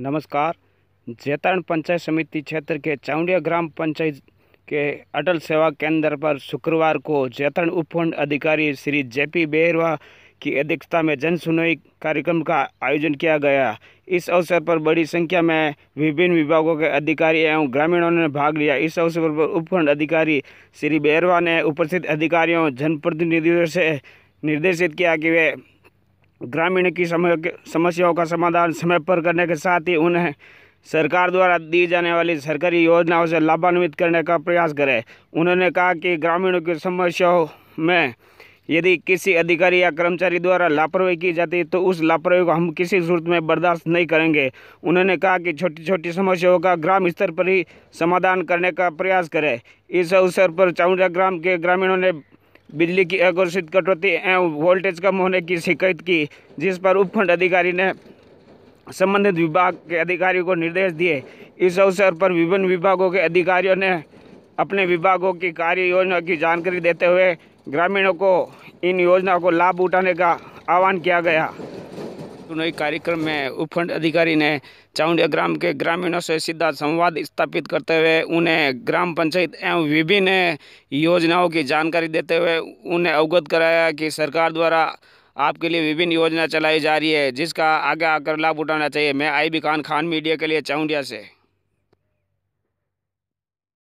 नमस्कार जैतारण पंचायत समिति क्षेत्र के चाउंडिया ग्राम पंचायत के अटल सेवा केंद्र पर शुक्रवार को जैतरण उपखंड अधिकारी श्री जेपी बेहरवा की अध्यक्षता में जन सुनवाई कार्यक्रम का आयोजन किया गया इस अवसर पर बड़ी संख्या में विभिन्न विभागों के अधिकारी एवं ग्रामीणों ने भाग लिया इस अवसर पर उपखंड अधिकारी श्री बेहरवा ने उपस्थित अधिकारियों जनप्रतिनिधियों से निर्देशित किया कि वे ग्रामीण की समस्याओं का समाधान समय पर करने के साथ ही उन्हें सरकार द्वारा दी जाने वाली सरकारी योजनाओं से लाभान्वित करने का प्रयास करें उन्होंने कहा कि ग्रामीणों की समस्याओं में यदि किसी अधिकारी या कर्मचारी द्वारा लापरवाही की जाती है तो उस लापरवाही को हम किसी सूरत में बर्दाश्त नहीं करेंगे उन्होंने कहा कि छोटी छोटी समस्याओं का ग्राम स्तर पर ही समाधान करने का प्रयास करें इस अवसर पर चाउंडा ग्राम के ग्रामीणों ने बिजली की अघोषित कटौती एवं वोल्टेज कम होने की शिकायत की जिस पर उपखंड अधिकारी ने संबंधित विभाग के अधिकारियों को निर्देश दिए इस अवसर पर विभिन्न विभागों के अधिकारियों ने अपने विभागों की कार्य योजना की जानकारी देते हुए ग्रामीणों को इन योजनाओं को लाभ उठाने का आह्वान किया गया सुनोई कार्यक्रम में उपखंड अधिकारी ने चाउंडिया ग्राम के ग्रामीणों से सीधा संवाद स्थापित करते हुए उन्हें ग्राम पंचायत एवं विभिन्न योजनाओं की जानकारी देते हुए उन्हें अवगत कराया कि सरकार द्वारा आपके लिए विभिन्न योजना चलाई जा रही है जिसका आगे आकर लाभ उठाना चाहिए मैं I B Khan Khan media के लिए चाउंडिया से